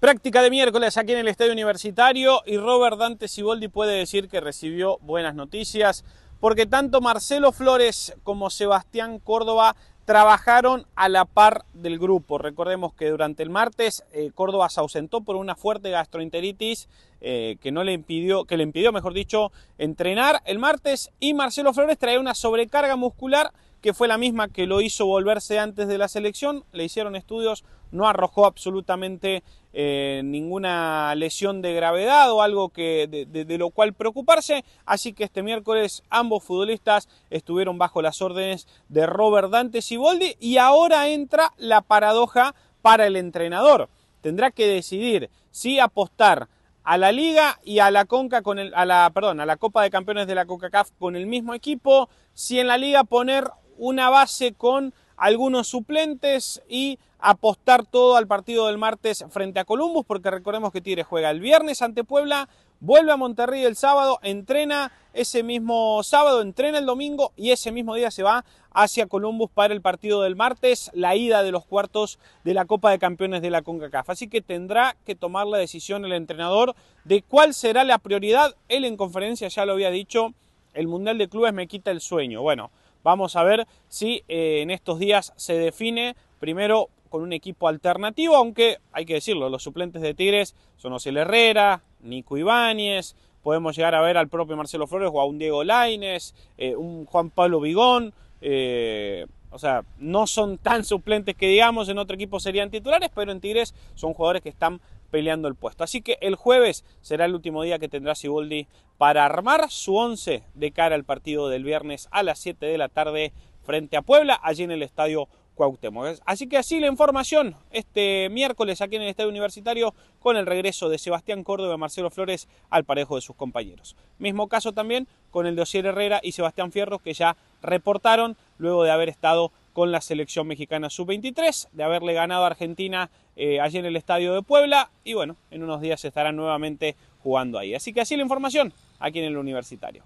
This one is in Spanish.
Práctica de miércoles aquí en el Estadio Universitario y Robert Dante Siboldi puede decir que recibió buenas noticias porque tanto Marcelo Flores como Sebastián Córdoba trabajaron a la par del grupo. Recordemos que durante el martes eh, Córdoba se ausentó por una fuerte gastroenteritis eh, que no le impidió, que le impidió, mejor dicho, entrenar el martes y Marcelo Flores trae una sobrecarga muscular que fue la misma que lo hizo volverse antes de la selección, le hicieron estudios, no arrojó absolutamente eh, ninguna lesión de gravedad o algo que, de, lo cual preocuparse, así que este miércoles ambos futbolistas estuvieron bajo las órdenes de Robert Dante Siboldi y ahora entra la paradoja para el entrenador. Tendrá que decidir si apostar a la Liga y a la Conca con el, a la, perdón, a la Copa de Campeones de la CONCACAF con el mismo equipo, si en la Liga poner una base con algunos suplentes y apostar todo al partido del martes frente a Columbus, porque recordemos que Tigre juega el viernes ante Puebla, vuelve a Monterrey el sábado, entrena ese mismo sábado, entrena el domingo y ese mismo día se va hacia Columbus para el partido del martes, la ida de los cuartos de la Copa de Campeones de la CONCACAF. Así que tendrá que tomar la decisión el entrenador de cuál será la prioridad. Él en conferencia ya lo había dicho, el Mundial de Clubes me quita el sueño. Bueno, Vamos a ver si eh, en estos días se define primero con un equipo alternativo, aunque hay que decirlo, los suplentes de Tigres son Ocel Herrera, Nico Ibáñez, podemos llegar a ver al propio Marcelo Flores o a un Diego Laines, eh, un Juan Pablo Vigón, eh, o sea, no son tan suplentes que digamos, en otro equipo serían titulares, pero en Tigres son jugadores que están peleando el puesto. Así que el jueves será el último día que tendrá Siboldi para armar su once de cara al partido del viernes a las 7 de la tarde frente a Puebla, allí en el estadio Cuauhtémoc. Así que así la información este miércoles aquí en el Estadio Universitario con el regreso de Sebastián Córdoba y Marcelo Flores al parejo de sus compañeros. Mismo caso también con el de Herrera y Sebastián Fierro que ya reportaron luego de haber estado con la selección mexicana sub-23, de haberle ganado a Argentina eh, allí en el Estadio de Puebla y bueno, en unos días estarán nuevamente jugando ahí. Así que así la información aquí en el universitario.